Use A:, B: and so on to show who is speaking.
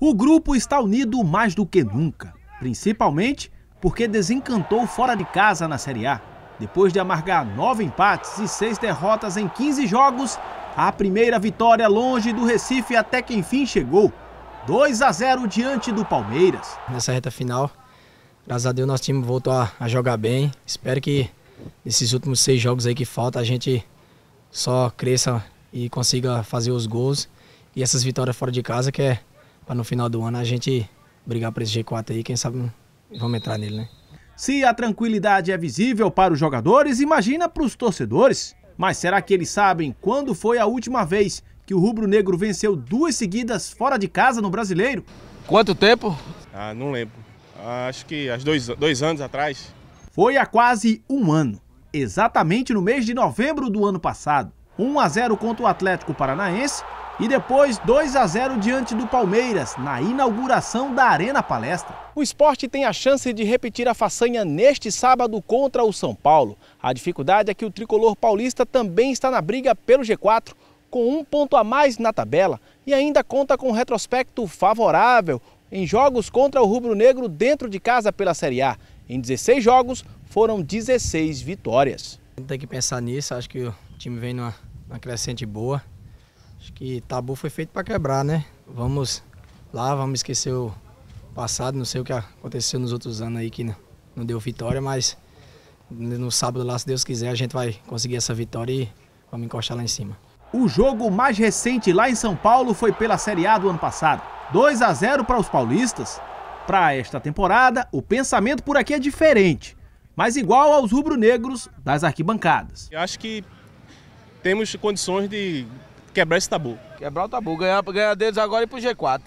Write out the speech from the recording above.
A: O grupo está unido mais do que nunca, principalmente porque desencantou fora de casa na Série A. Depois de amargar nove empates e seis derrotas em 15 jogos, a primeira vitória longe do Recife até que enfim chegou.
B: 2 a 0 diante do Palmeiras. Nessa reta final, graças a Deus, nosso time voltou a, jogar bem. Espero que nesses últimos seis jogos aí que falta, a gente só cresça e consiga fazer os gols. E essas vitórias fora de casa, que é para no final do ano a gente brigar para esse G4 aí, quem sabe vamos entrar nele, né?
A: Se a tranquilidade é visível para os jogadores, imagina para os torcedores. Mas será que eles sabem quando foi a última vez que o rubro-negro venceu duas seguidas fora de casa no brasileiro? Quanto tempo? Ah, não lembro. Ah, acho que há dois, dois anos atrás. Foi há quase um ano, exatamente no mês de novembro do ano passado. 1 a 0 contra o Atlético Paranaense e depois 2 a 0 diante do Palmeiras, na inauguração da Arena Palestra. O esporte tem a chance de repetir a façanha neste sábado contra o São Paulo. A dificuldade é que o tricolor paulista também está na briga pelo G4, com um ponto a mais na tabela e ainda conta com um retrospecto favorável em jogos contra o rubro-negro dentro de casa pela Série A. Em 16
B: jogos, foram 16 vitórias. Tem que pensar nisso, acho que o time vem numa, numa crescente boa. Acho que tabu foi feito para quebrar, né? Vamos lá, vamos esquecer o passado, não sei o que aconteceu nos outros anos aí que não, deu vitória, mas no sábado lá, se Deus quiser, a gente vai conseguir essa vitória e vamos encostar
A: lá em cima. O jogo mais recente lá em São Paulo foi pela Série A do ano passado. 2 a 0 para os paulistas. Para esta temporada, o pensamento por aqui é diferente, mas igual aos rubro-negros das arquibancadas. Eu acho que temos condições de quebrar esse tabu. Quebrar o tabu, ganhar, ganhar deles agora e ir pro G4.